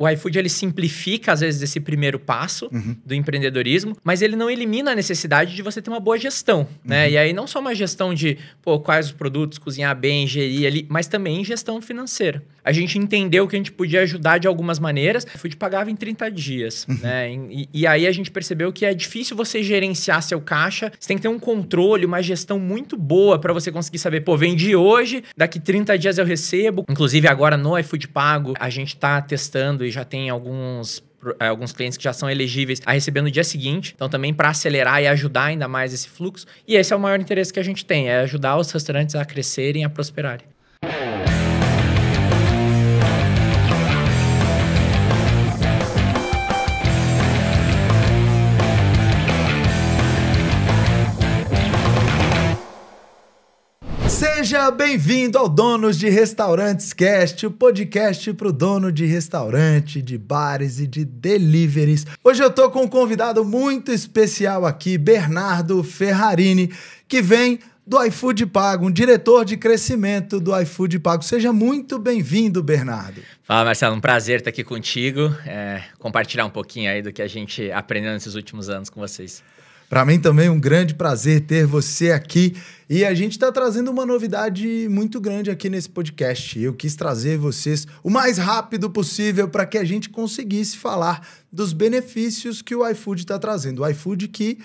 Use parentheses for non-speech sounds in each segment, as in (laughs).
O iFood ele simplifica às vezes esse primeiro passo uhum. do empreendedorismo, mas ele não elimina a necessidade de você ter uma boa gestão, né? uhum. né? E aí não só uma gestão de, pô, quais os produtos, cozinhar bem, gerir ali, mas também gestão financeira a gente entendeu que a gente podia ajudar de algumas maneiras. A FUD pagava em 30 dias, uhum. né? E, e, aí a gente percebeu que é difícil você gerenciar seu caixa. Você tem que ter um controle, uma gestão muito boa para você conseguir saber, pô, vendi hoje, daqui 30 dias eu recebo. Inclusive agora no iFood Pago, a gente está testando e já tem alguns eh, alguns clientes que já são elegíveis a receber no dia seguinte. Então, também para acelerar e ajudar ainda mais esse fluxo. E esse é o maior interesse que a gente tem: é ajudar os restaurantes a crescerem, a prosperarem. Seja bem-vindo ao Donos de Restaurantes Cast, o podcast para o dono de restaurante, de bares e de deliveries. Hoje eu tô com um convidado muito especial aqui, Bernardo Ferrarini, que vem do iFood Pago, um diretor de crescimento do iFood Pago. Seja muito bem-vindo, Bernardo. Fala, Marcelo. Um prazer estar aqui contigo, é, compartilhar um pouquinho aí do que a gente aprendeu nesses últimos anos com vocês. Para mim também é um grande prazer ter você aqui e a gente está trazendo uma novidade muito grande aqui nesse podcast. Eu quis trazer vocês o mais rápido possível para que a gente conseguisse falar dos benefícios que o iFood está trazendo. O iFood que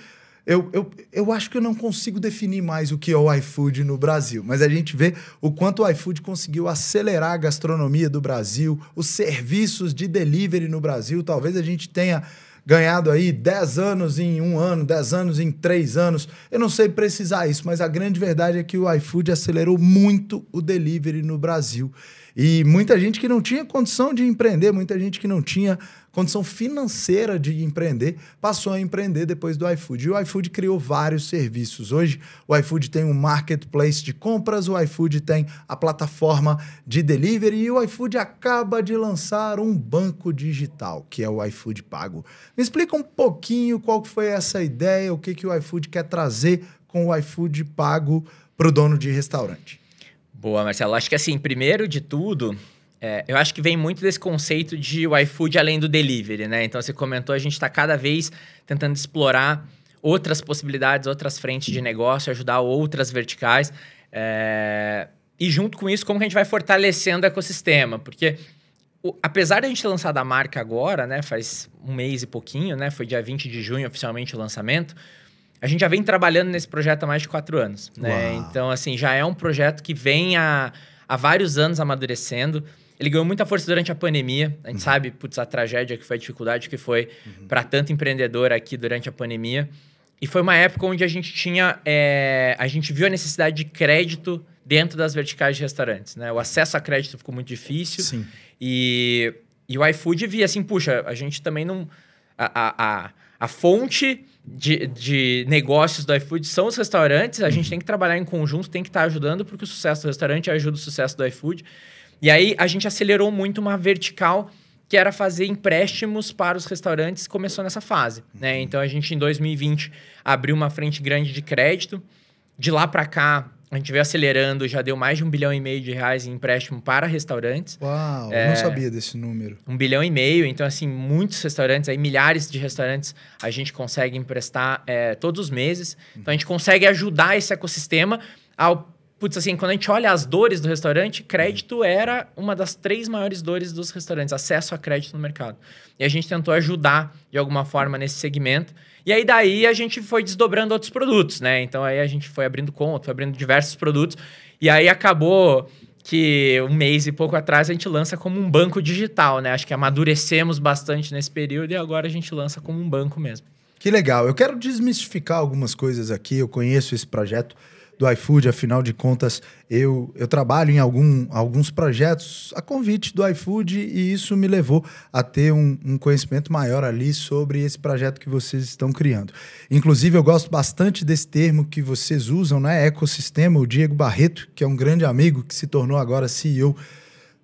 eu, eu, eu acho que eu não consigo definir mais o que é o iFood no Brasil, mas a gente vê o quanto o iFood conseguiu acelerar a gastronomia do Brasil, os serviços de delivery no Brasil. Talvez a gente tenha ganhado aí 10 anos em um ano, 10 anos em três anos. Eu não sei precisar isso, mas a grande verdade é que o iFood acelerou muito o delivery no Brasil. E muita gente que não tinha condição de empreender, muita gente que não tinha condição financeira de empreender, passou a empreender depois do iFood. E o iFood criou vários serviços. Hoje, o iFood tem um marketplace de compras, o iFood tem a plataforma de delivery e o iFood acaba de lançar um banco digital, que é o iFood Pago. Me explica um pouquinho qual foi essa ideia, o que, que o iFood quer trazer com o iFood Pago para o dono de restaurante. Boa, Marcelo. Acho que assim, primeiro de tudo, é, eu acho que vem muito desse conceito de o iFood além do delivery, né? Então você comentou, a gente está cada vez tentando explorar outras possibilidades, outras frentes de negócio, ajudar outras verticais. É... E junto com isso, como que a gente vai fortalecendo o ecossistema? Porque o, apesar de a gente lançar da marca agora, né? Faz um mês e pouquinho, né? Foi dia 20 de junho oficialmente o lançamento. A gente já vem trabalhando nesse projeto há mais de quatro anos. Né? Então, assim, já é um projeto que vem há, há vários anos amadurecendo. Ele ganhou muita força durante a pandemia. A gente uhum. sabe, putz, a tragédia que foi, a dificuldade que foi uhum. para tanto empreendedor aqui durante a pandemia. E foi uma época onde a gente tinha. É, a gente viu a necessidade de crédito dentro das verticais de restaurantes. Né? O acesso a crédito ficou muito difícil. Sim. E, e o iFood via assim, puxa, a gente também não. a, a, a, a fonte de, de negócios do iFood são os restaurantes. A gente uhum. tem que trabalhar em conjunto, tem que estar tá ajudando, porque o sucesso do restaurante ajuda o sucesso do iFood. E aí a gente acelerou muito uma vertical que era fazer empréstimos para os restaurantes, começou nessa fase. Né? Uhum. Então a gente, em 2020, abriu uma frente grande de crédito. De lá para cá, a gente veio acelerando, já deu mais de um bilhão e meio de reais em empréstimo para restaurantes. Uau, é, eu não é, sabia desse número. Um bilhão e meio, então assim, muitos restaurantes, aí milhares de restaurantes a gente consegue emprestar é, todos os meses. Então a gente consegue ajudar esse ecossistema ao Putz, assim, quando a gente olha as dores do restaurante, crédito era uma das três maiores dores dos restaurantes, acesso a crédito no mercado. E a gente tentou ajudar de alguma forma nesse segmento. E aí daí a gente foi desdobrando outros produtos, né? Então aí a gente foi abrindo conta, foi abrindo diversos produtos. E aí acabou que um mês e pouco atrás a gente lança como um banco digital, né? Acho que amadurecemos bastante nesse período e agora a gente lança como um banco mesmo. Que legal. Eu quero desmistificar algumas coisas aqui. Eu conheço esse projeto do iFood, afinal de contas, eu, eu trabalho em algum, alguns projetos a convite do iFood e isso me levou a ter um, um conhecimento maior ali sobre esse projeto que vocês estão criando. Inclusive, eu gosto bastante desse termo que vocês usam, né? Ecossistema. O Diego Barreto, que é um grande amigo que se tornou agora CEO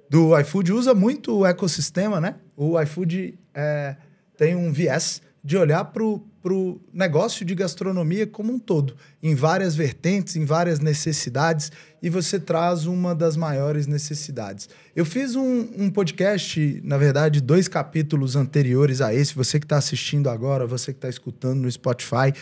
do iFood, usa muito o ecossistema, né? O iFood é, tem um viés de olhar para o para o negócio de gastronomia como um todo, em várias vertentes, em várias necessidades, e você traz uma das maiores necessidades. Eu fiz um, um podcast, na verdade, dois capítulos anteriores a esse, você que está assistindo agora, você que está escutando no Spotify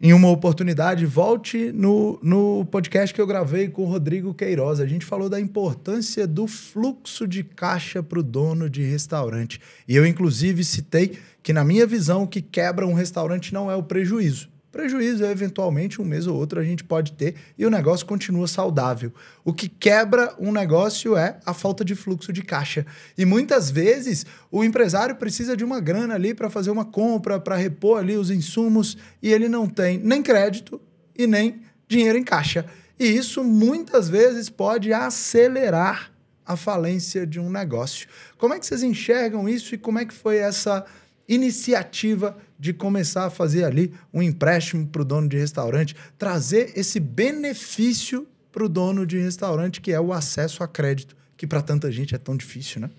em uma oportunidade, volte no, no podcast que eu gravei com o Rodrigo Queiroz. A gente falou da importância do fluxo de caixa para o dono de restaurante. E eu, inclusive, citei que, na minha visão, o que quebra um restaurante não é o prejuízo, Prejuízo, é eventualmente, um mês ou outro a gente pode ter e o negócio continua saudável. O que quebra um negócio é a falta de fluxo de caixa. E muitas vezes o empresário precisa de uma grana ali para fazer uma compra, para repor ali os insumos e ele não tem nem crédito e nem dinheiro em caixa. E isso muitas vezes pode acelerar a falência de um negócio. Como é que vocês enxergam isso e como é que foi essa iniciativa de começar a fazer ali um empréstimo para o dono de restaurante, trazer esse benefício para o dono de restaurante, que é o acesso a crédito, que para tanta gente é tão difícil, né?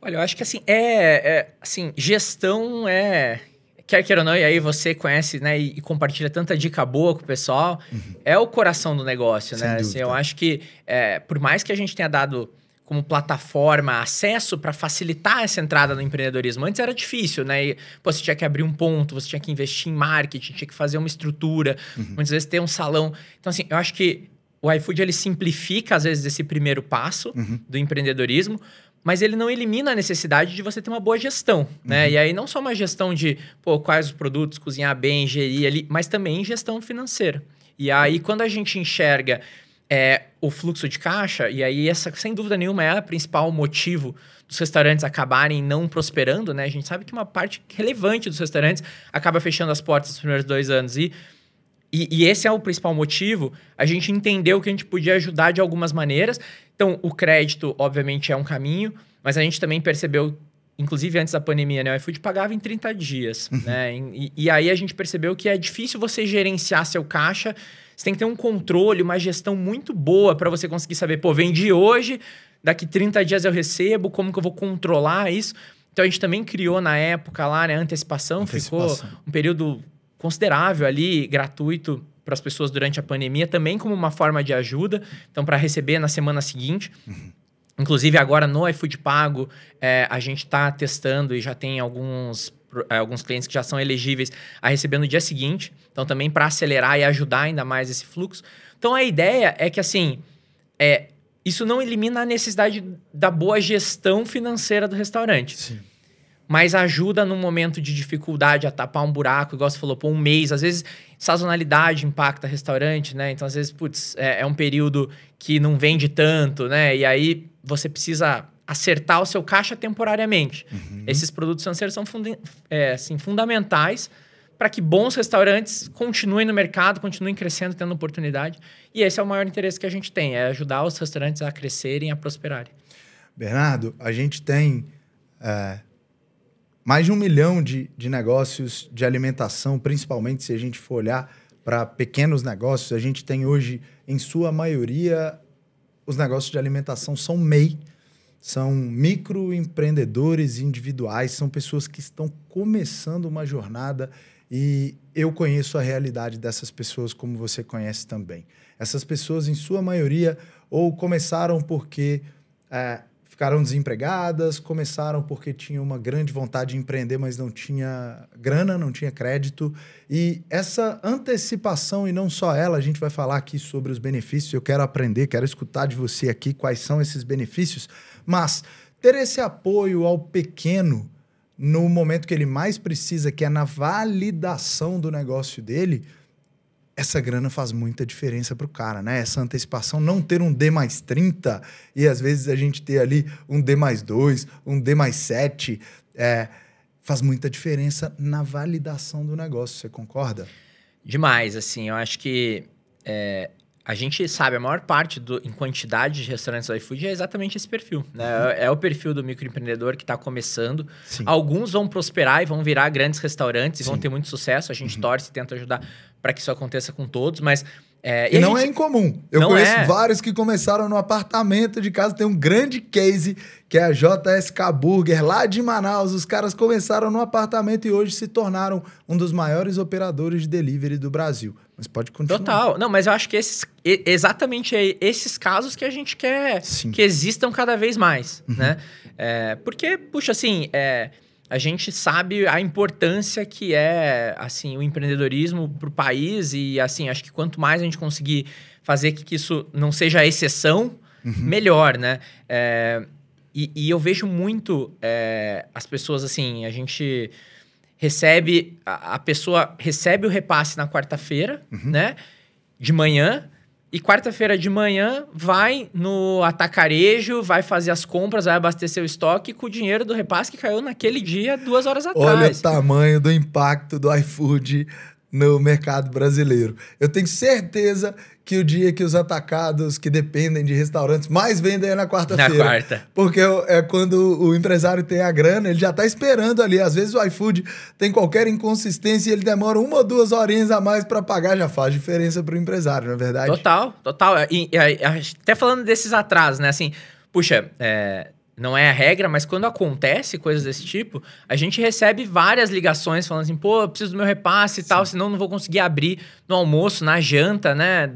Olha, eu acho que assim, é, é assim, gestão é quer queira ou não, e aí você conhece, né, e, e compartilha tanta dica boa com o pessoal, uhum. é o coração do negócio, Sem né? Assim, eu acho que, é, por mais que a gente tenha dado como plataforma, acesso para facilitar essa entrada no empreendedorismo. Antes era difícil, né? E, pô, você tinha que abrir um ponto, você tinha que investir em marketing, tinha que fazer uma estrutura, uhum. muitas vezes ter um salão. Então, assim, eu acho que o iFood ele simplifica, às vezes, esse primeiro passo uhum. do empreendedorismo, mas ele não elimina a necessidade de você ter uma boa gestão, né? Uhum. E aí não só uma gestão de, pô, quais os produtos, cozinhar bem, gerir ali, mas também gestão financeira. E aí quando a gente enxerga é o fluxo de caixa, e aí essa, sem dúvida nenhuma, é o principal motivo dos restaurantes acabarem não prosperando, né? A gente sabe que uma parte relevante dos restaurantes acaba fechando as portas nos primeiros dois anos e e, e, esse é o principal motivo. A gente entendeu que a gente podia ajudar de algumas maneiras. Então, o crédito, obviamente, é um caminho, mas a gente também percebeu, inclusive antes da pandemia, né? O iFood pagava em 30 dias, uhum. né? E, e aí a gente percebeu que é difícil você gerenciar seu caixa você tem que ter um controle, uma gestão muito boa para você conseguir saber, pô, vendi hoje, daqui 30 dias eu recebo, como que eu vou controlar isso? Então a gente também criou na época lá, né, antecipação, antecipação. ficou um período considerável ali, gratuito para as pessoas durante a pandemia, também como uma forma de ajuda, então para receber na semana seguinte. Uhum. Inclusive, agora no iFood Pago, é, a gente está testando e já tem alguns é, alguns clientes que já são elegíveis a receber no dia seguinte. Então, também para acelerar e ajudar ainda mais esse fluxo. Então, a ideia é que, assim, é, isso não elimina a necessidade da boa gestão financeira do restaurante. Sim. Mas ajuda no momento de dificuldade a tapar um buraco, igual você falou, pô, um mês. Às vezes, sazonalidade impacta restaurante, né? Então, às vezes, putz, é, é um período que não vende tanto, né? E aí você precisa acertar o seu caixa temporariamente. Uhum. Esses produtos financeiros são é, assim, fundamentais para que bons restaurantes continuem no mercado, continuem crescendo, tendo oportunidade. E esse é o maior interesse que a gente tem, é ajudar os restaurantes a crescerem, a prosperarem. Bernardo, a gente tem é, mais de um milhão de, de negócios de alimentação, principalmente se a gente for olhar para pequenos negócios. A gente tem hoje, em sua maioria, os negócios de alimentação são MEI, são microempreendedores individuais, são pessoas que estão começando uma jornada e eu conheço a realidade dessas pessoas como você conhece também. Essas pessoas, em sua maioria, ou começaram porque é, ficaram desempregadas, começaram porque tinham uma grande vontade de empreender, mas não tinha grana, não tinha crédito. E essa antecipação, e não só ela, a gente vai falar aqui sobre os benefícios. Eu quero aprender, quero escutar de você aqui quais são esses benefícios, mas ter esse apoio ao pequeno no momento que ele mais precisa, que é na validação do negócio dele, essa grana faz muita diferença para o cara, né? Essa antecipação, não ter um D mais 30 e às vezes a gente ter ali um D mais 2, um D mais 7, é, faz muita diferença na validação do negócio, você concorda? Demais, assim, eu acho que é, a gente sabe, a maior parte do, em quantidade de restaurantes do iFood é exatamente esse perfil, né? Uhum. É, é o perfil do microempreendedor que está começando. Sim. Alguns vão prosperar e vão virar grandes restaurantes e Sim. vão ter muito sucesso, a gente uhum. torce e tenta ajudar para que isso aconteça com todos, mas é, e, e não gente... é incomum. Eu não conheço é. vários que começaram no apartamento de casa. Tem um grande case que é a JSK Burger, lá de Manaus. Os caras começaram no apartamento e hoje se tornaram um dos maiores operadores de delivery do Brasil. Mas pode continuar. Total. Não, mas eu acho que esses, exatamente esses casos que a gente quer Sim. que existam cada vez mais, uhum. né? É, porque, puxa, assim... É, a gente sabe a importância que é assim o empreendedorismo para o país e assim acho que quanto mais a gente conseguir fazer que, que isso não seja exceção uhum. melhor né é, e, e, eu vejo muito é, as pessoas assim a gente recebe a, a pessoa recebe o repasse na quarta-feira uhum. né de manhã e quarta-feira de manhã vai no atacarejo, vai fazer as compras, vai abastecer o estoque com o dinheiro do repasse que caiu naquele dia, duas horas atrás. Olha o tamanho do impacto do iFood no mercado brasileiro. Eu tenho certeza que o dia que os atacados que dependem de restaurantes mais vendem é na quarta-feira. Na quarta. Porque é quando o empresário tem a grana, ele já tá esperando ali. Às vezes o iFood tem qualquer inconsistência e ele demora uma ou duas horinhas a mais para pagar, já faz diferença para o empresário, não é verdade? Total, total. E, e, até falando desses atrasos, né? Assim, puxa, é, não é a regra, mas quando acontece coisas desse tipo, a gente recebe várias ligações falando assim, pô, preciso do meu repasse e Sim. tal, senão não vou conseguir abrir no almoço, na janta, né?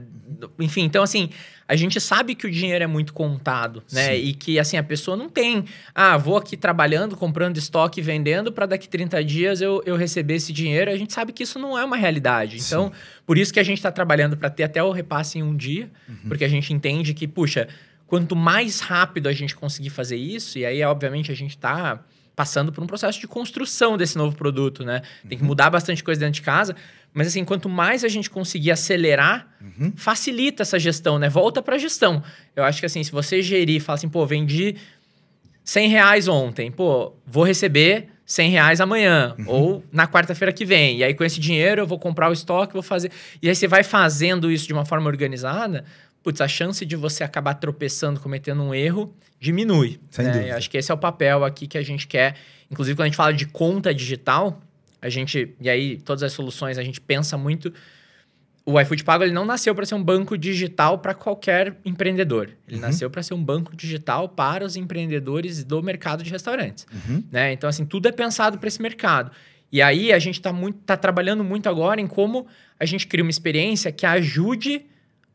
Enfim, então assim, a gente sabe que o dinheiro é muito contado, né? Sim. E que assim, a pessoa não tem, ah, vou aqui trabalhando, comprando estoque, vendendo para daqui 30 dias eu, eu receber esse dinheiro. A gente sabe que isso não é uma realidade. Então, Sim. por isso que a gente está trabalhando para ter até o repasse em um dia, uhum. porque a gente entende que, puxa, quanto mais rápido a gente conseguir fazer isso, e aí obviamente a gente está passando por um processo de construção desse novo produto, né? Tem que uhum. mudar bastante coisa dentro de casa. Mas assim, quanto mais a gente conseguir acelerar, uhum. facilita essa gestão, né? Volta para a gestão. Eu acho que assim, se você gerir e falar assim, pô, vendi 100 reais ontem, pô, vou receber 100 reais amanhã uhum. ou na quarta-feira que vem. E aí com esse dinheiro eu vou comprar o estoque, vou fazer... E aí você vai fazendo isso de uma forma organizada, putz, a chance de você acabar tropeçando, cometendo um erro, diminui. Sem né? dúvida. acho que esse é o papel aqui que a gente quer. Inclusive, quando a gente fala de conta digital a gente, e aí todas as soluções a gente pensa muito. O iFood Pago ele não nasceu para ser um banco digital para qualquer empreendedor. Ele uhum. nasceu para ser um banco digital para os empreendedores do mercado de restaurantes. Uhum. Né? Então, assim, tudo é pensado para esse mercado. E aí a gente está tá trabalhando muito agora em como a gente cria uma experiência que ajude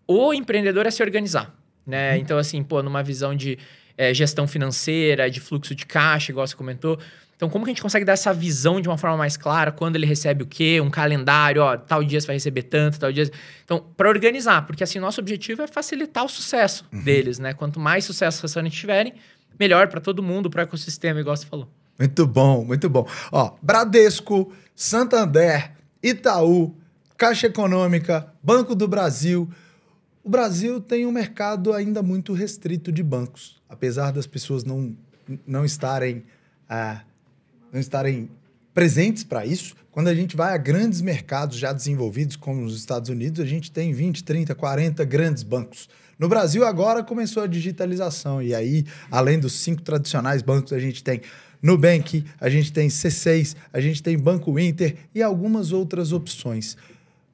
o empreendedor a se organizar. Né? Uhum. Então, assim, pô, numa visão de é, gestão financeira, de fluxo de caixa, igual você comentou. Então, como que a gente consegue dar essa visão de uma forma mais clara? Quando ele recebe o quê? Um calendário, ó, tal dia você vai receber tanto, tal dia. Então, para organizar, porque assim, nosso objetivo é facilitar o sucesso uhum. deles, né? Quanto mais sucesso os restaurantes tiverem, melhor para todo mundo, para o ecossistema, igual você falou. Muito bom, muito bom. Ó, Bradesco, Santander, Itaú, Caixa Econômica, Banco do Brasil. O Brasil tem um mercado ainda muito restrito de bancos, apesar das pessoas não, não estarem. Ah, não estarem presentes para isso. Quando a gente vai a grandes mercados já desenvolvidos, como nos Estados Unidos, a gente tem 20, 30, 40 grandes bancos. No Brasil, agora começou a digitalização, e aí, além dos cinco tradicionais bancos, a gente tem Nubank, a gente tem C6, a gente tem Banco Inter e algumas outras opções.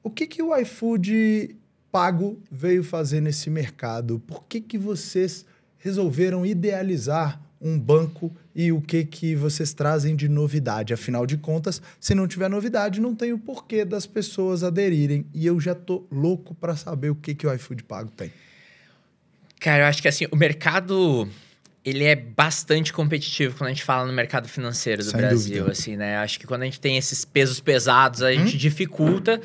O que, que o iFood pago veio fazer nesse mercado? Por que, que vocês resolveram idealizar um banco e o que que vocês trazem de novidade. Afinal de contas, se não tiver novidade, não tem o porquê das pessoas aderirem. E eu já tô louco para saber o que que o iFood Pago tem. Cara, eu acho que assim, o mercado ele é bastante competitivo quando a gente fala no mercado financeiro do Sem Brasil, dúvida. assim, né? Acho que quando a gente tem esses pesos pesados, a hum? gente dificulta.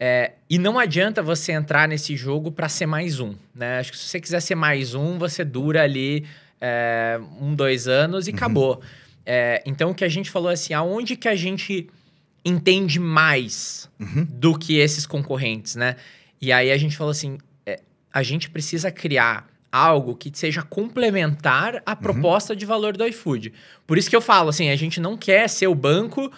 É, e não adianta você entrar nesse jogo para ser mais um, né? Acho que se você quiser ser mais um, você dura ali é, um, dois anos e uhum. acabou. É, então, o que a gente falou é assim, aonde que a gente entende mais uhum. do que esses concorrentes, né? E aí a gente falou assim, é, a gente precisa criar algo que seja complementar à uhum. proposta uhum. de valor do iFood. Por isso que eu falo assim, a gente não quer ser o banco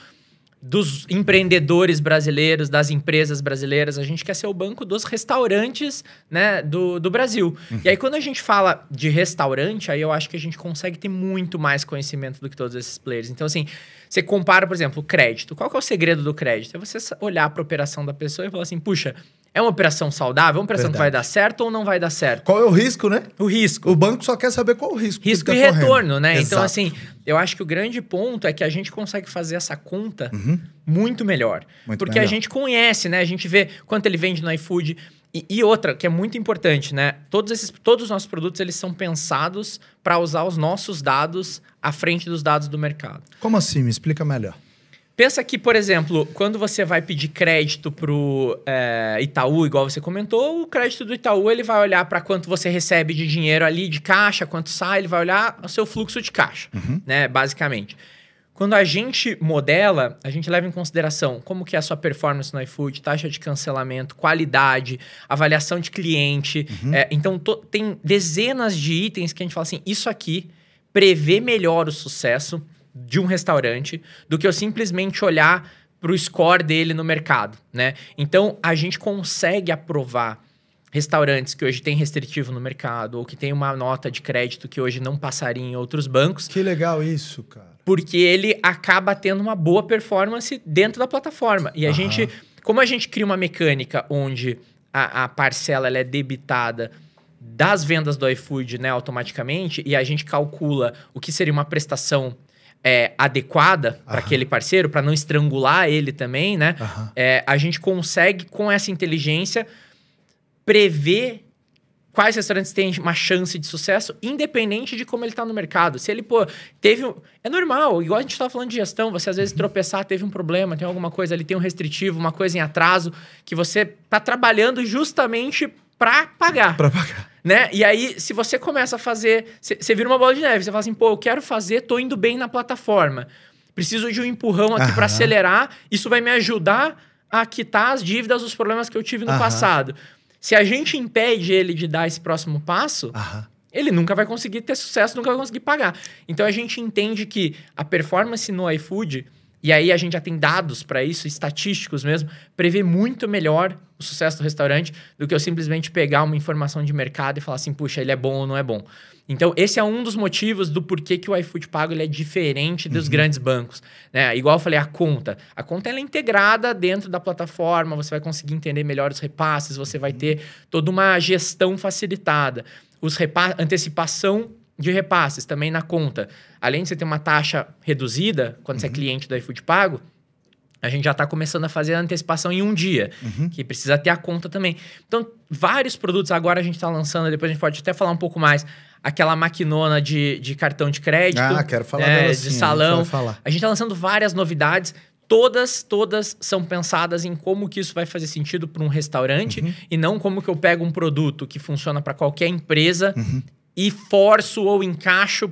dos empreendedores brasileiros, das empresas brasileiras. A gente quer ser o banco dos restaurantes né, do, do Brasil. Uhum. E aí, quando a gente fala de restaurante, aí eu acho que a gente consegue ter muito mais conhecimento do que todos esses players. Então, assim, você compara, por exemplo, o crédito. Qual que é o segredo do crédito? É você olhar para a operação da pessoa e falar assim, puxa, é uma operação saudável? É uma operação Verdade. que vai dar certo ou não vai dar certo? Qual é o risco, né? O risco. O banco só quer saber qual é o risco. Risco tá e correndo. retorno, né? Então, Exato. Então, assim, eu acho que o grande ponto é que a gente consegue fazer essa conta uhum. muito melhor. Muito porque melhor. a gente conhece, né? A gente vê quanto ele vende no iFood. E, e, outra, que é muito importante, né? Todos, esses, todos os nossos produtos eles são pensados para usar os nossos dados à frente dos dados do mercado. Como assim? Me explica melhor. Pensa que, por exemplo, quando você vai pedir crédito pro é, Itaú, igual você comentou, o crédito do Itaú ele vai olhar para quanto você recebe de dinheiro ali de caixa, quanto sai, ele vai olhar o seu fluxo de caixa, uhum. né? Basicamente. Quando a gente modela, a gente leva em consideração como que é a sua performance no iFood, taxa de cancelamento, qualidade, avaliação de cliente. Uhum. É, então, to, tem dezenas de itens que a gente fala assim, isso aqui prevê melhor o sucesso de um restaurante do que eu simplesmente olhar para o score dele no mercado, né? Então a gente consegue aprovar restaurantes que hoje tem restritivo no mercado ou que tem uma nota de crédito que hoje não passaria em outros bancos. Que legal isso, cara. Porque ele acaba tendo uma boa performance dentro da plataforma. E a Aham. gente, como a gente cria uma mecânica onde a, a parcela é debitada das vendas do iFood, né, automaticamente, e a gente calcula o que seria uma prestação é, adequada para aquele parceiro, para não estrangular ele também, né? É, a gente consegue, com essa inteligência, prever quais restaurantes têm uma chance de sucesso, independente de como ele está no mercado. Se ele, pô, teve. É normal, igual a gente estava falando de gestão, você às vezes uhum. tropeçar, teve um problema, tem alguma coisa ali, tem um restritivo, uma coisa em atraso, que você está trabalhando justamente para pagar. Para pagar né? E aí, se você começa a fazer, você vira uma bola de neve, você fala assim, pô, eu quero fazer, tô indo bem na plataforma. Preciso de um empurrão aqui para acelerar, isso vai me ajudar a quitar as dívidas, os problemas que eu tive no Aham. passado. Se a gente impede ele de dar esse próximo passo, Aham. ele nunca vai conseguir ter sucesso, nunca vai conseguir pagar. Então a gente entende que a performance no iFood e aí a gente já tem dados para isso, estatísticos mesmo, prevê muito melhor o sucesso do restaurante do que eu simplesmente pegar uma informação de mercado e falar assim, puxa, ele é bom ou não é bom. Então, esse é um dos motivos do porquê que o iFood Pago ele é diferente dos uhum. grandes bancos. Né? Igual eu falei, a conta. A conta ela é integrada dentro da plataforma, você vai conseguir entender melhor os repasses, você vai uhum. ter toda uma gestão facilitada. Os repa antecipação de repasses também na conta. Além de você ter uma taxa reduzida quando uhum. você é uhum. cliente do iFood Pago, a gente já está começando a fazer a antecipação em um dia, uhum. que precisa ter a conta também. Então, vários produtos agora a gente está lançando, depois a gente pode até falar um pouco mais. Aquela maquinona de, de cartão de crédito. Ah, quero falar né, dela De salão. A gente está lançando várias novidades. Todas, todas são pensadas em como que isso vai fazer sentido para um restaurante uhum. e não como que eu pego um produto que funciona para qualquer empresa uhum e forço ou encaixo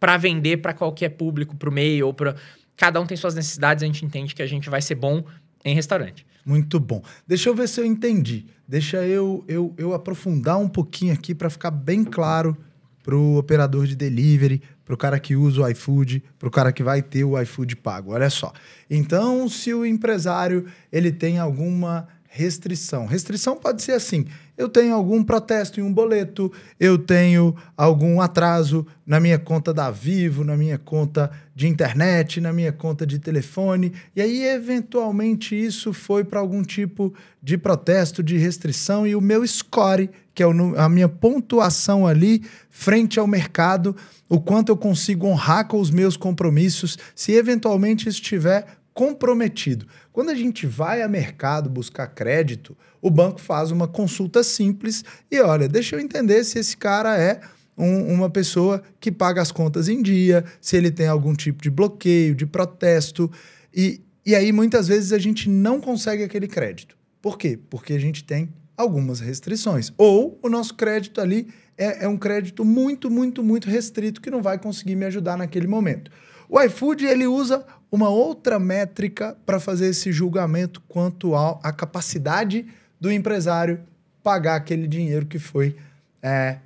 para vender para qualquer público, para o meio ou para. Cada um tem suas necessidades, a gente entende que a gente vai ser bom em restaurante. Muito bom. Deixa eu ver se eu entendi. Deixa eu, eu, eu aprofundar um pouquinho aqui para ficar bem claro para o operador de delivery, para o cara que usa o iFood, para o cara que vai ter o iFood pago. Olha só. Então, se o empresário ele tem alguma restrição. Restrição pode ser assim: eu tenho algum protesto em um boleto, eu tenho algum atraso na minha conta da Vivo, na minha conta de internet, na minha conta de telefone, e aí eventualmente isso foi para algum tipo de protesto, de restrição e o meu score, que é a minha pontuação ali frente ao mercado, o quanto eu consigo honrar com os meus compromissos, se eventualmente estiver comprometido. Quando a gente vai a mercado buscar crédito, o banco faz uma consulta simples e olha, deixa eu entender se esse cara é um, uma pessoa que paga as contas em dia, se ele tem algum tipo de bloqueio, de protesto. E, e aí, muitas vezes, a gente não consegue aquele crédito. Por quê? Porque a gente tem algumas restrições. Ou o nosso crédito ali é, é um crédito muito, muito, muito restrito que não vai conseguir me ajudar naquele momento. O iFood ele usa uma outra métrica para fazer esse julgamento quanto à capacidade do empresário pagar aquele dinheiro que foi, é,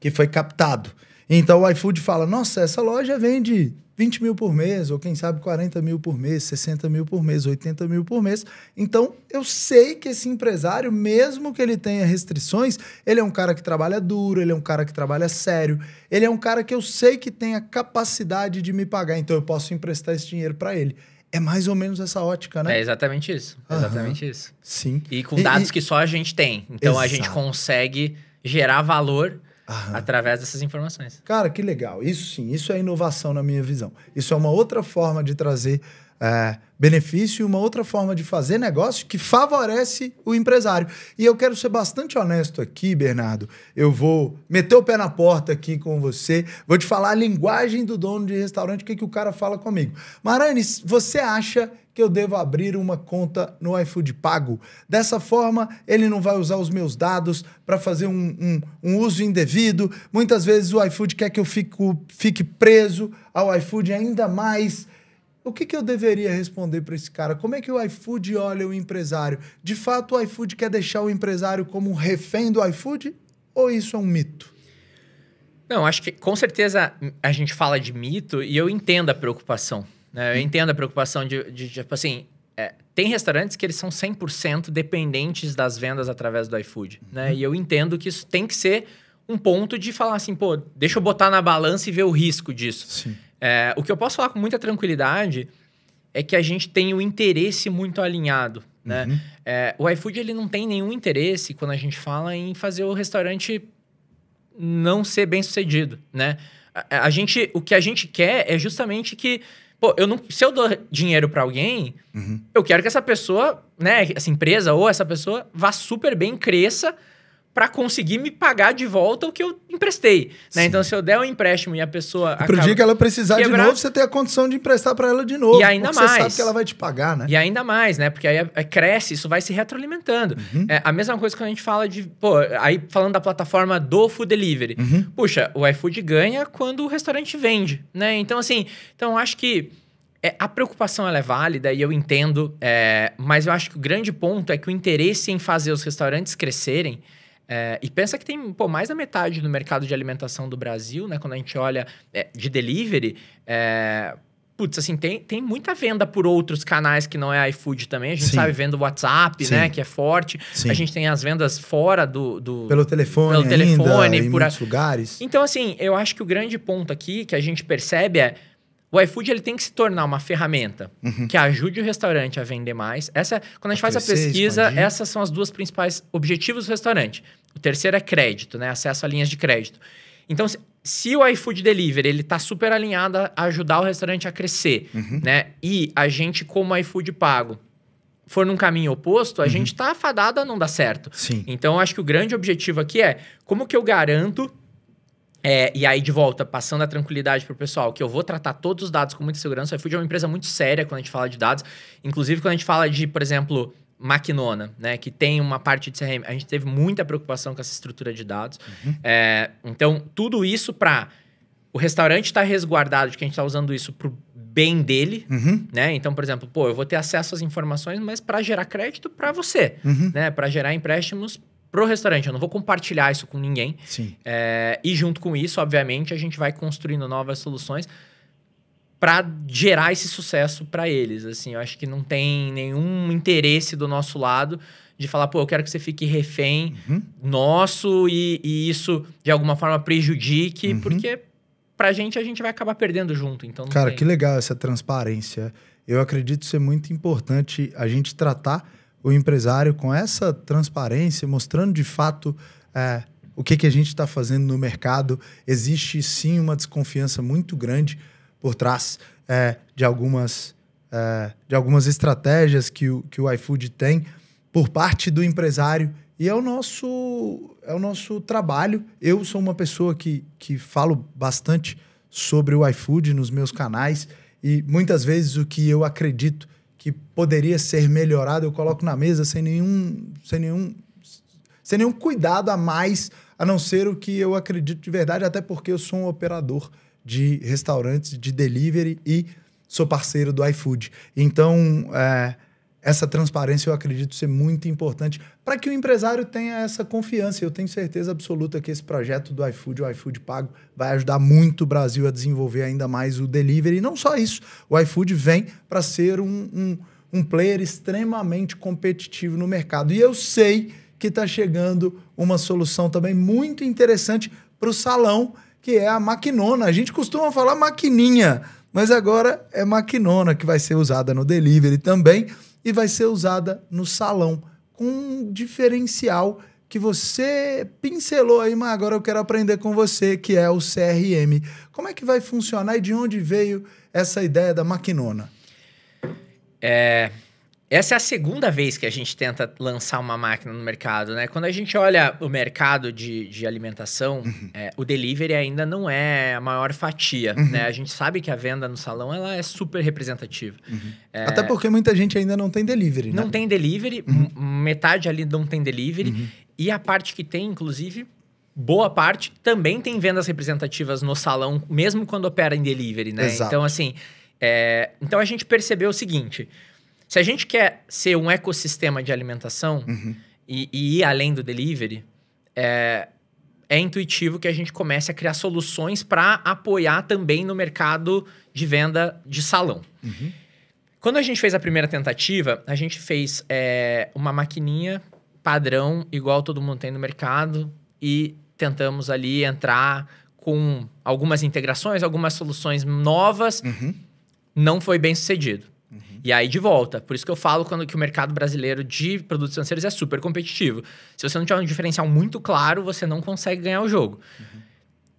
que foi captado. Então o iFood fala: nossa, essa loja vende 20 mil por mês, ou quem sabe 40 mil por mês, 60 mil por mês, 80 mil por mês. Então, eu sei que esse empresário, mesmo que ele tenha restrições, ele é um cara que trabalha duro, ele é um cara que trabalha sério, ele é um cara que eu sei que tem a capacidade de me pagar, então eu posso emprestar esse dinheiro para ele. É mais ou menos essa ótica, né? É exatamente isso. Exatamente isso. Sim. E com dados e, que só a gente tem. Então exato. a gente consegue gerar valor Aham. através dessas informações. Cara, que legal. Isso sim, isso é inovação na minha visão. Isso é uma outra forma de trazer é, benefício e uma outra forma de fazer negócio que favorece o empresário. E eu quero ser bastante honesto aqui, Bernardo. Eu vou meter o pé na porta aqui com você, vou te falar a linguagem do dono de restaurante, o que, que o cara fala comigo. Maranes, você acha que eu devo abrir uma conta no iFood Pago? Dessa forma, ele não vai usar os meus dados para fazer um, um, um uso indevido. Muitas vezes o iFood quer que eu fico, fique preso ao iFood ainda mais o que, que eu deveria responder para esse cara? Como é que o iFood olha o empresário? De fato, o iFood quer deixar o empresário como um refém do iFood? Ou isso é um mito? Não, acho que com certeza a gente fala de mito e eu entendo a preocupação. Né? Eu entendo a preocupação de, de, de tipo assim, é, tem restaurantes que eles são 100% dependentes das vendas através do iFood. Né? Uhum. E eu entendo que isso tem que ser um ponto de falar assim, pô, deixa eu botar na balança e ver o risco disso. Sim. É, o que eu posso falar com muita tranquilidade é que a gente tem o interesse muito alinhado, né? Uhum. É, o iFood ele não tem nenhum interesse quando a gente fala em fazer o restaurante não ser bem sucedido, né? A, a gente, o que a gente quer é justamente que Pô, eu não, se eu dou dinheiro para alguém, uhum. eu quero que essa pessoa, né, essa empresa ou essa pessoa vá super bem, cresça, para conseguir me pagar de volta o que eu emprestei. Né? Então, se eu der um empréstimo e a pessoa. E pro dia que ela precisar quebrar, de novo, você tem a condição de emprestar para ela de novo. E ainda mais. Você sabe que ela vai te pagar, né? E ainda mais, né? Porque aí é, é, cresce, isso vai se retroalimentando. Uhum. É a mesma coisa que a gente fala de. Pô, aí falando da plataforma do food delivery. Uhum. Puxa, o iFood ganha quando o restaurante vende, né? Então, assim, então acho que. É, a preocupação ela é válida e eu entendo, é, mas eu acho que o grande ponto é que o interesse em fazer os restaurantes crescerem é, e pensa que tem pô, mais da metade do mercado de alimentação do Brasil, né? Quando a gente olha é, de delivery, é, putz, assim, tem, tem muita venda por outros canais que não é iFood também. A gente Sim. sabe vendo o WhatsApp, né, Sim. né? Que é forte. Sim. A gente tem as vendas fora do. do pelo telefone, pelo telefone ainda, por em a... lugares. Então, assim, eu acho que o grande ponto aqui que a gente percebe é o iFood ele tem que se tornar uma ferramenta uhum. que ajude o restaurante a vender mais. Essa, é, quando a gente a faz a pesquisa, expandir. essas são as duas principais objetivos do restaurante. O terceiro é crédito, né? Acesso a linhas de crédito. Então, se, se o iFood Delivery ele está super alinhado a ajudar o restaurante a crescer, uhum. né? E a gente, como iFood Pago, for num caminho oposto, a uhum. gente está afadado a não dar certo. Sim. Então, acho que o grande objetivo aqui é como que eu garanto é, e aí, de volta, passando a tranquilidade pro pessoal, que eu vou tratar todos os dados com muita segurança. O iFood é uma empresa muito séria quando a gente fala de dados. Inclusive, quando a gente fala de, por exemplo, Maquinona, né? Que tem uma parte de CRM. A gente teve muita preocupação com essa estrutura de dados. Uhum. É, então, tudo isso para o restaurante está resguardado de que a gente está usando isso pro bem dele, uhum. né? Então, por exemplo, pô, eu vou ter acesso às informações, mas para gerar crédito para você, uhum. né? Para gerar empréstimos pro restaurante. Eu não vou compartilhar isso com ninguém. Sim. É, e junto com isso, obviamente, a gente vai construindo novas soluções para gerar esse sucesso para eles. Assim, eu acho que não tem nenhum interesse do nosso lado de falar, pô, eu quero que você fique refém uhum. nosso e, e, isso de alguma forma prejudique, uhum. porque pra gente a gente vai acabar perdendo junto. Então, cara, tem. que legal essa transparência. Eu acredito ser muito importante a gente tratar o empresário com essa transparência, mostrando de fato é, o que, que a gente está fazendo no mercado. Existe sim uma desconfiança muito grande por trás é, de, algumas, é, de algumas estratégias que o, que o iFood tem por parte do empresário. E é o nosso, é o nosso trabalho. Eu sou uma pessoa que, que falo bastante sobre o iFood nos meus canais e muitas vezes o que eu acredito que poderia ser melhorado, eu coloco na mesa sem nenhum, sem nenhum, sem nenhum cuidado a mais, a não ser o que eu acredito de verdade, até porque eu sou um operador de restaurantes, de delivery e sou parceiro do iFood. Então, é, essa transparência eu acredito ser muito importante para que o empresário tenha essa confiança. Eu tenho certeza absoluta que esse projeto do iFood, o iFood Pago, vai ajudar muito o Brasil a desenvolver ainda mais o delivery. E não só isso, o iFood vem para ser um, um, um player extremamente competitivo no mercado. E eu sei que está chegando uma solução também muito interessante para o salão, que é a maquinona. A gente costuma falar maquininha, mas agora é maquinona que vai ser usada no delivery também e vai ser usada no salão com um diferencial que você pincelou aí, mas agora eu quero aprender com você, que é o CRM. Como é que vai funcionar e de onde veio essa ideia da maquinona? É, essa é a segunda vez que a gente tenta lançar uma máquina no mercado, né? Quando a gente olha o mercado de, de alimentação, uhum. é, o delivery ainda não é a maior fatia, uhum. né? A gente sabe que a venda no salão ela é super representativa. Uhum. É... Até porque muita gente ainda não tem delivery, né? Não tem delivery, uhum. metade ali não tem delivery. Uhum. E a parte que tem, inclusive, boa parte também tem vendas representativas no salão, mesmo quando opera em delivery, né? Exato. Então, assim... É... Então, a gente percebeu o seguinte... Se a gente quer ser um ecossistema de alimentação uhum. e, e, ir além do delivery, é, é intuitivo que a gente comece a criar soluções para apoiar também no mercado de venda de salão. Uhum. Quando a gente fez a primeira tentativa, a gente fez é, uma maquininha padrão, igual todo mundo tem no mercado, e tentamos ali entrar com algumas integrações, algumas soluções novas. Uhum. Não foi bem sucedido. Uhum. E aí de volta. Por isso que eu falo quando que o mercado brasileiro de produtos financeiros é super competitivo. Se você não tiver um diferencial muito claro, você não consegue ganhar o jogo. Uhum.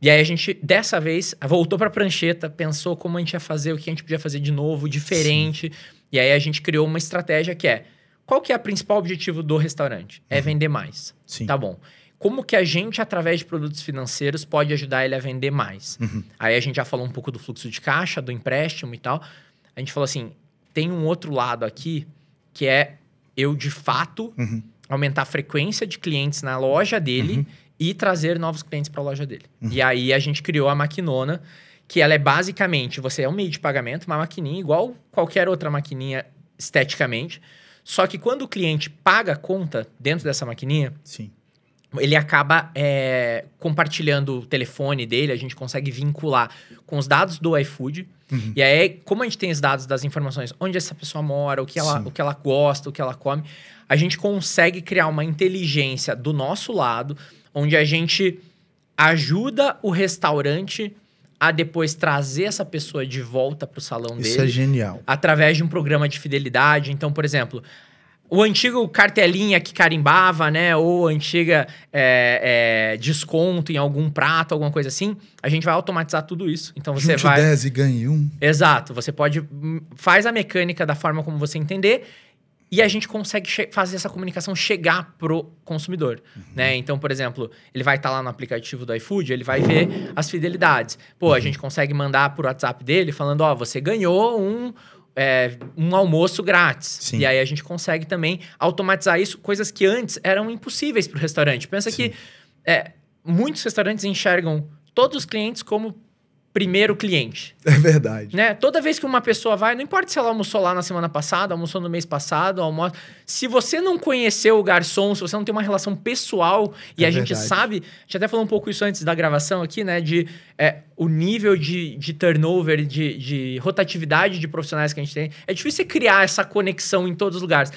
E aí a gente, dessa vez, voltou para a prancheta, pensou como a gente ia fazer, o que a gente podia fazer de novo, diferente. Sim. E aí a gente criou uma estratégia que é: qual que é o principal objetivo do restaurante? É uhum. vender mais. Sim. Tá bom. Como que a gente, através de produtos financeiros, pode ajudar ele a vender mais? Uhum. Aí a gente já falou um pouco do fluxo de caixa, do empréstimo e tal. A gente falou assim: tem um outro lado aqui, que é eu, de fato, uhum. aumentar a frequência de clientes na loja dele uhum. e trazer novos clientes para a loja dele. Uhum. E aí a gente criou a Maquinona, que ela é basicamente, você é um meio de pagamento, uma maquininha igual qualquer outra maquininha esteticamente, só que quando o cliente paga a conta dentro dessa maquininha, Sim ele acaba é, compartilhando o telefone dele, a gente consegue vincular com os dados do iFood. Uhum. E aí, como a gente tem os dados das informações, onde essa pessoa mora, o que, ela, o que ela gosta, o que ela come, a gente consegue criar uma inteligência do nosso lado, onde a gente ajuda o restaurante a depois trazer essa pessoa de volta para o salão Isso dele. Isso é genial. Através de um programa de fidelidade. Então, por exemplo, o antigo cartelinha que carimbava, né? Ou antiga é, é, desconto em algum prato, alguma coisa assim. A gente vai automatizar tudo isso. Então você Junte vai. 10 e ganhe um. Exato. Você pode. Hum, faz a mecânica da forma como você entender. E a gente consegue fazer essa comunicação chegar pro consumidor, uhum. né? Então, por exemplo, ele vai estar tá lá no aplicativo do iFood, ele vai ver as fidelidades. Pô, uhum. a gente consegue mandar por WhatsApp dele falando, ó, oh, você ganhou um é, um almoço grátis. Sim. E aí a gente consegue também automatizar isso, coisas que antes eram impossíveis para o restaurante. Pensa Sim. que é, muitos restaurantes enxergam todos os clientes como primeiro cliente. (laughs) É verdade. Né? Toda vez que uma pessoa vai, não importa se ela almoçou lá na semana passada, almoçou no mês passado, Se você não conheceu o garçom, se você não tem uma relação pessoal, e é a verdade. gente sabe, a gente até falou um pouco isso antes da gravação aqui, né? De é, o nível de, de turnover, de, de rotatividade de profissionais que a gente tem. É difícil você criar essa conexão em todos os lugares.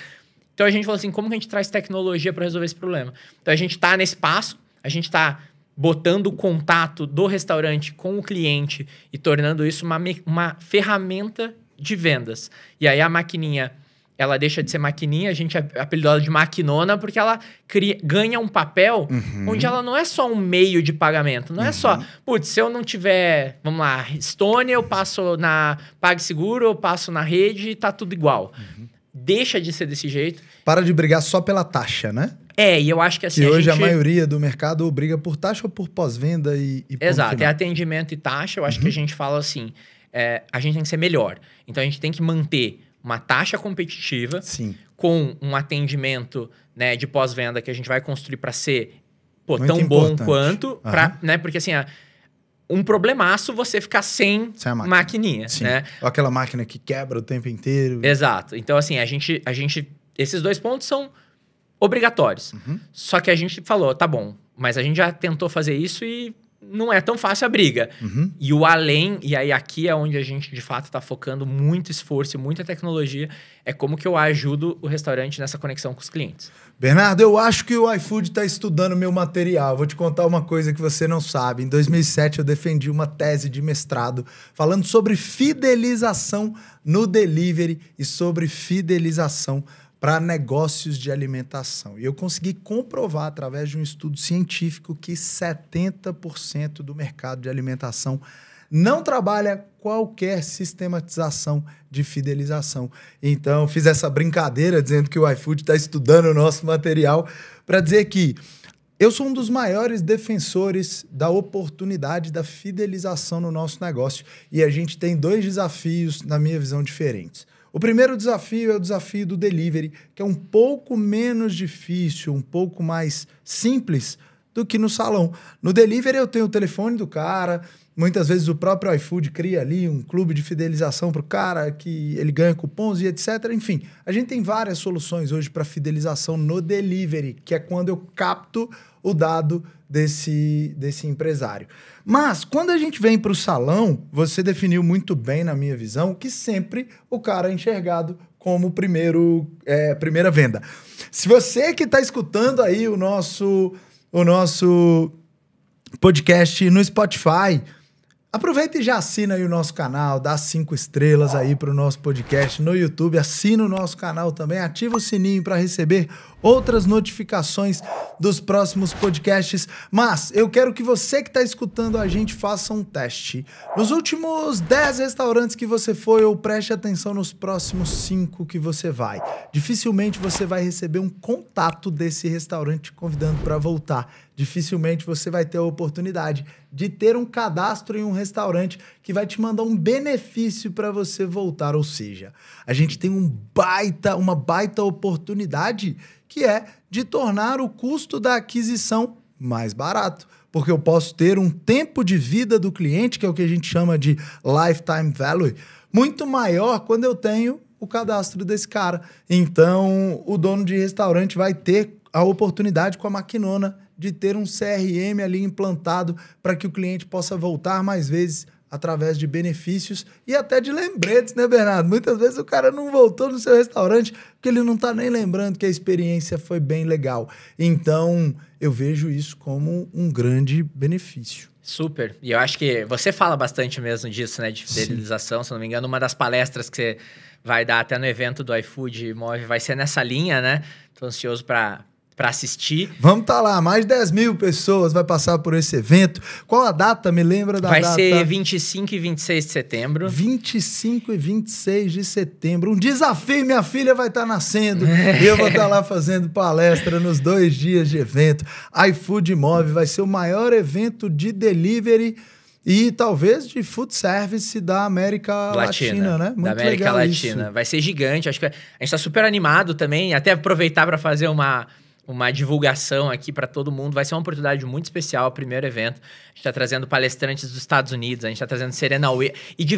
Então a gente falou assim: como que a gente traz tecnologia para resolver esse problema? Então a gente está nesse passo, a gente está botando o contato do restaurante com o cliente e tornando isso uma, uma ferramenta de vendas. E aí a maquininha, ela deixa de ser maquininha, a gente apelidou ela de maquinona, porque ela cria, ganha um papel uhum. onde ela não é só um meio de pagamento. Não uhum. é só, uhum. putz, se eu não tiver, vamos lá, Estônia, eu passo na PagSeguro, eu passo na rede e tá tudo igual. Uhum. Deixa de ser desse jeito. Para de brigar só pela taxa, né? É, e eu acho que assim. Que hoje a, gente... a maioria do mercado obriga por taxa ou por pós-venda e, e Exato, é atendimento e taxa. Eu acho uhum. que a uhum. gente fala assim: é, a gente tem que ser melhor. Então a gente tem que manter uma taxa competitiva Sim. com um atendimento né, de pós-venda que a gente vai construir para ser pô, tão importante. bom quanto. Uhum. Pra, né, porque assim, a, um problemaço você ficar sem, sem maquininha. Sim. Né? Ou aquela máquina que quebra o tempo inteiro. Exato. Então, assim, a gente, a gente. Esses dois pontos são obrigatórios. Uhum. Só que a gente falou, tá bom, mas a gente já tentou fazer isso e não é tão fácil a briga. Uhum. E o além, e aí aqui é onde a gente de fato está focando muito esforço e muita tecnologia, é como que eu ajudo o restaurante nessa conexão com os clientes. Bernardo, eu acho que o iFood está estudando meu material. Vou te contar uma coisa que você não sabe. Em 2007, eu defendi uma tese de mestrado falando sobre fidelização no delivery e sobre fidelização no para negócios de alimentação. E eu consegui comprovar através de um estudo científico que 70% do mercado de alimentação não trabalha qualquer sistematização de fidelização. Então, fiz essa brincadeira dizendo que o iFood está estudando o nosso material para dizer que eu sou um dos maiores defensores da oportunidade da fidelização no nosso negócio e a gente tem dois desafios, na minha visão, diferentes. O primeiro desafio é o desafio do delivery, que é um pouco menos difícil, um pouco mais simples, do que no salão. No delivery eu tenho o telefone do cara, muitas vezes o próprio iFood cria ali um clube de fidelização para o cara, que ele ganha cupons e etc. Enfim, a gente tem várias soluções hoje para fidelização no delivery, que é quando eu capto o dado desse, desse empresário. Mas quando a gente vem para o salão, você definiu muito bem, na minha visão, que sempre o cara é enxergado como primeiro, é, primeira venda. Se você que está escutando aí o nosso o nosso podcast no Spotify. Aproveita e já assina aí o nosso canal, dá cinco estrelas aí para o nosso podcast no YouTube, assina o nosso canal também, ativa o sininho para receber outras notificações dos próximos podcasts. Mas eu quero que você que está escutando a gente faça um teste. Nos últimos 10 restaurantes que você foi, ou preste atenção nos próximos cinco que você vai. Dificilmente você vai receber um contato desse restaurante convidando para voltar dificilmente você vai ter a oportunidade de ter um cadastro em um restaurante que vai te mandar um benefício para você voltar. Ou seja, a gente tem um baita, uma baita oportunidade que é de tornar o custo da aquisição mais barato porque eu posso ter um tempo de vida do cliente, que é o que a gente chama de lifetime value, muito maior quando eu tenho o cadastro desse cara. Então, o dono de restaurante vai ter a oportunidade com a maquinona de ter um CRM ali implantado para que o cliente possa voltar mais vezes através de benefícios e até de lembretes, né, Bernardo? Muitas vezes o cara não voltou no seu restaurante porque ele não está nem lembrando que a experiência foi bem legal. Então, eu vejo isso como um grande benefício. Super. E eu acho que você fala bastante mesmo disso, né, de fidelização, Sim. se não me engano, uma das palestras que você vai dar até no evento do iFood Move vai ser nessa linha, né? Estou ansioso para para assistir. Vamos estar tá lá, mais 10 mil pessoas vai passar por esse evento. Qual a data? Me lembra da vai data? Vai ser 25 e 26 de setembro. 25 e 26 de setembro. Um desafio, minha filha vai estar tá nascendo. É. Eu vou estar tá lá fazendo palestra nos dois dias de evento. iFood Move vai ser o maior evento de delivery e talvez de food service da América Latina, Latina né? Muito da América Latina. Isso. Vai ser gigante. Acho que a gente está super animado também. Até aproveitar para fazer uma uma divulgação aqui para todo mundo. Vai ser uma oportunidade muito especial, o primeiro evento. A gente está trazendo palestrantes dos Estados Unidos, a gente está trazendo Serena Williams e de,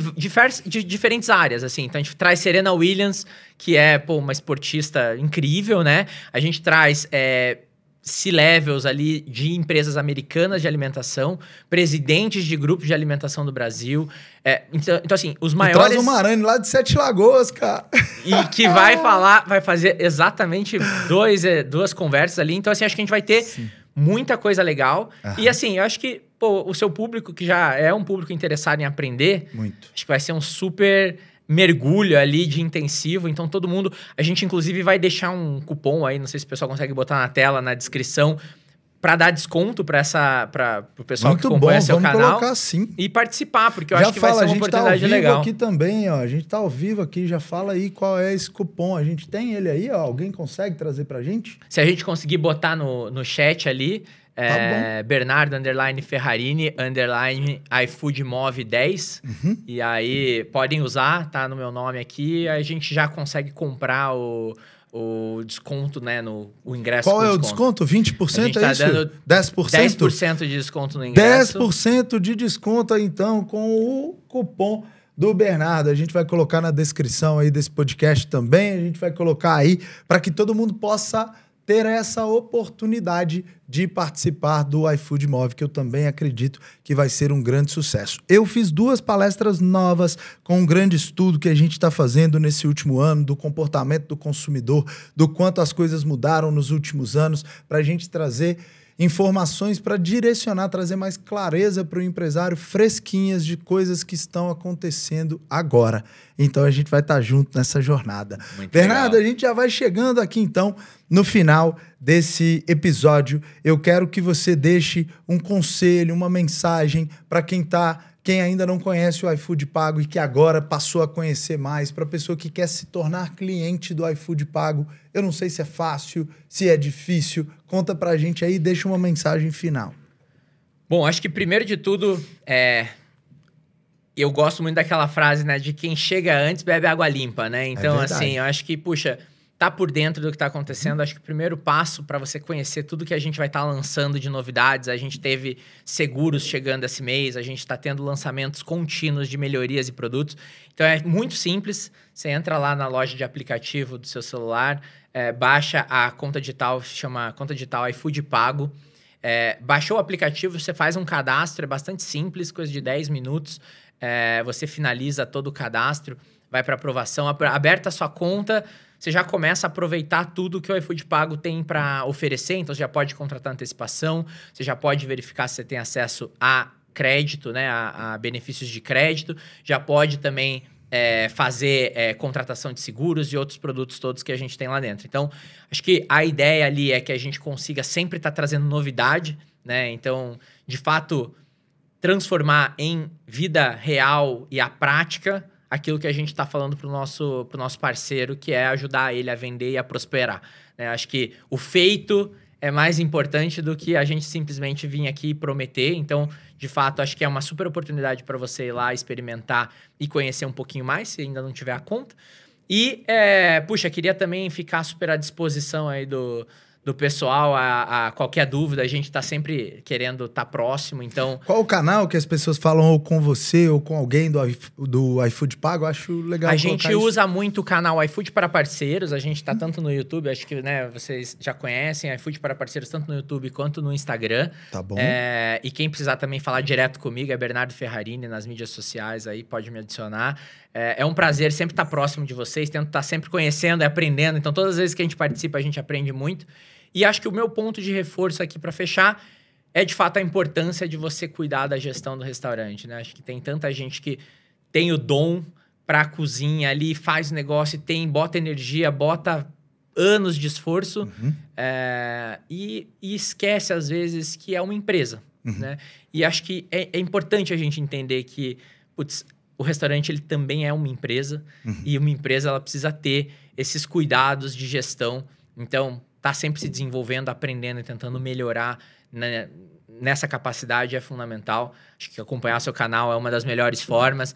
de, diferentes áreas, assim. Então a gente traz Serena Williams, que é pô, uma esportista incrível, né? A gente traz é, C-levels ali de empresas americanas de alimentação, presidentes de grupos de alimentação do Brasil. É, então, então, assim, os maiores. Traz o aranha lá de Sete Lagoas, cara. E que vai (laughs) ah. falar, vai fazer exatamente dois, é, duas conversas ali. Então, assim, acho que a gente vai ter Sim. muita coisa legal. Aham. E, assim, eu acho que pô, o seu público, que já é um público interessado em aprender, Muito. acho que vai ser um super mergulho ali de intensivo. Então, todo mundo. A gente, inclusive, vai deixar um cupom aí, não sei se o pessoal consegue botar na tela, na descrição, para dar desconto para essa para o pessoal Muito que acompanha bom, seu vamos canal colocar, sim. e participar porque eu já acho que fala, vai ser uma tá oportunidade tá ao vivo legal aqui também ó a gente tá ao vivo aqui já fala aí qual é esse cupom a gente tem ele aí ó alguém consegue trazer para gente se a gente conseguir botar no, no chat ali é, tá Bernardo underline Ferrarini underline iFoodMove 10. Uhum. E aí podem usar, tá no meu nome aqui. A gente já consegue comprar o, o desconto, né? No, o ingresso. Qual é o desconto? 20% a gente é tá isso? Dando 10%? 10% de desconto no ingresso. 10% de desconto, então, com o cupom do Bernardo. A gente vai colocar na descrição aí desse podcast também. A gente vai colocar aí para que todo mundo possa ter essa oportunidade de participar do iFood Move, que eu também acredito que vai ser um grande sucesso. Eu fiz duas palestras novas com um grande estudo que a gente está fazendo nesse último ano do comportamento do consumidor, do quanto as coisas mudaram nos últimos anos, para a gente trazer informações para direcionar, trazer mais clareza para o empresário, fresquinhas de coisas que estão acontecendo agora. Então a gente vai estar tá junto nessa jornada. Muito Bernardo, legal. a gente já vai chegando aqui então no final desse episódio. Eu quero que você deixe um conselho, uma mensagem para quem está quem ainda não conhece o iFood Pago e que agora passou a conhecer mais, para a pessoa que quer se tornar cliente do iFood Pago, eu não sei se é fácil, se é difícil, conta para a gente aí e deixa uma mensagem final. Bom, acho que primeiro de tudo, é... eu gosto muito daquela frase, né, de quem chega antes bebe água limpa, né? Então, é assim, eu acho que, puxa, tá por dentro do que está acontecendo, acho que o primeiro passo para você conhecer tudo que a gente vai estar tá lançando de novidades, a gente teve seguros chegando esse mês, a gente está tendo lançamentos contínuos de melhorias e produtos. Então é muito simples, você entra lá na loja de aplicativo do seu celular, é, baixa a conta digital, chama conta digital iFood Pago, é, baixou o aplicativo, você faz um cadastro, é bastante simples, coisa de 10 minutos, é, você finaliza todo o cadastro, vai para aprovação, aberta a sua conta, você já começa a aproveitar tudo que o iFood Pago tem para oferecer. Então, você já pode contratar antecipação, você já pode verificar se você tem acesso a crédito, né, a, a benefícios de crédito, já pode também é, fazer é, contratação de seguros e outros produtos todos que a gente tem lá dentro. Então, acho que a ideia ali é que a gente consiga sempre estar tá trazendo novidade, né? Então, de fato, transformar em vida real e a prática aquilo que a gente está falando para o nosso, pro nosso parceiro, que é ajudar ele a vender e a prosperar. Né? Acho que o feito é mais importante do que a gente simplesmente vir aqui e prometer. Então, de fato, acho que é uma super oportunidade para você ir lá experimentar e conhecer um pouquinho mais, se ainda não tiver a conta. E, é, puxa, queria também ficar super à disposição aí do, do pessoal a, a, qualquer dúvida. A gente está sempre querendo estar tá próximo, então... Qual o canal que as pessoas falam ou com você ou com alguém do, do iFood Pago? Eu acho legal A gente usa isso. muito o canal iFood para parceiros. A gente está tanto no YouTube, acho que né, vocês já conhecem, iFood para parceiros tanto no YouTube quanto no Instagram. Tá bom. É, e quem precisar também falar direto comigo é Bernardo Ferrarini nas mídias sociais aí, pode me adicionar. É, é um prazer sempre estar tá próximo de vocês, tento estar tá sempre conhecendo e aprendendo. Então, todas as vezes que a gente participa, a gente aprende muito. E acho que o meu ponto de reforço aqui para fechar é de fato a importância de você cuidar da gestão do restaurante, né? Acho que tem tanta gente que tem o dom para a cozinha ali, faz negócio, tem, bota energia, bota anos de esforço uhum. é, e, e, esquece às vezes que é uma empresa, uhum. né? E acho que é, é, importante a gente entender que, putz, o restaurante ele também é uma empresa uhum. e uma empresa ela precisa ter esses cuidados de gestão. Então, tá sempre se desenvolvendo, aprendendo e tentando melhorar né, nessa capacidade é fundamental. Acho que acompanhar seu canal é uma das melhores formas.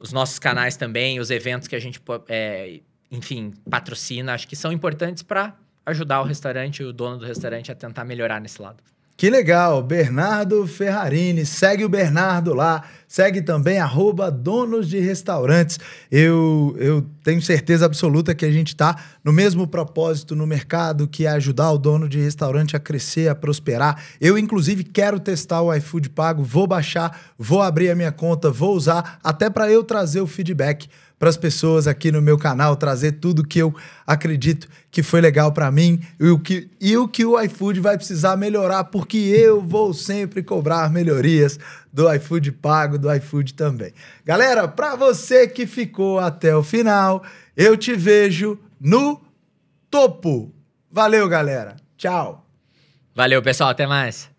Os nossos canais também, os eventos que a gente, é, enfim, patrocina, acho que são importantes para ajudar o restaurante, o dono do restaurante a tentar melhorar nesse lado. Que legal, Bernardo Ferrarini. Segue o Bernardo lá. Segue também arroba donos de restaurantes. Eu, eu tenho certeza absoluta que a gente está no mesmo propósito no mercado, que é ajudar o dono de restaurante a crescer, a prosperar. Eu, inclusive, quero testar o iFood Pago, vou baixar, vou abrir a minha conta, vou usar, até para eu trazer o feedback para as pessoas aqui no meu canal, trazer tudo que eu acredito que foi legal para mim e o, que, e o que o iFood vai precisar melhorar, porque eu vou sempre cobrar melhorias do iFood pago, do iFood também. Galera, para você que ficou até o final, eu te vejo no topo. Valeu, galera. Tchau. Valeu, pessoal. Até mais.